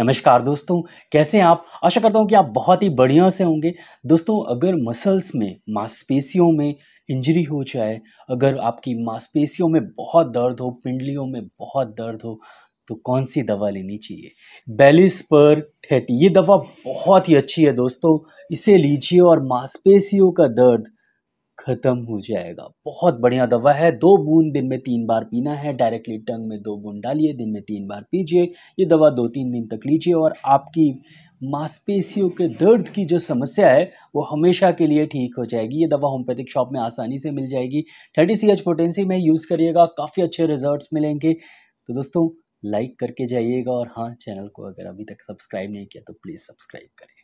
नमस्कार दोस्तों कैसे हैं आप आशा करता हूं कि आप बहुत ही बढ़िया से होंगे दोस्तों अगर मसल्स में मांसपेशियों में इंजरी हो जाए अगर आपकी मांसपेशियों में बहुत दर्द हो पिंडलियों में बहुत दर्द हो तो कौन सी दवा लेनी चाहिए बैलिस पर ठेटी ये दवा बहुत ही अच्छी है दोस्तों इसे लीजिए और मांसपेशियों का दर्द ख़त्म हो जाएगा बहुत बढ़िया दवा है दो बूंद दिन में तीन बार पीना है डायरेक्टली टंग में दो बूंद डालिए दिन में तीन बार पीजिए ये दवा दो तीन दिन तक लीजिए और आपकी मांसपेशियों के दर्द की जो समस्या है वो हमेशा के लिए ठीक हो जाएगी ये दवा होम्योपैथिक शॉप में आसानी से मिल जाएगी थर्टी सी एच पोटेंसी में यूज़ करिएगा काफ़ी अच्छे रिजल्ट मिलेंगे तो दोस्तों लाइक करके जाइएगा और हाँ चैनल को अगर अभी तक सब्सक्राइब नहीं किया तो प्लीज़ सब्सक्राइब करें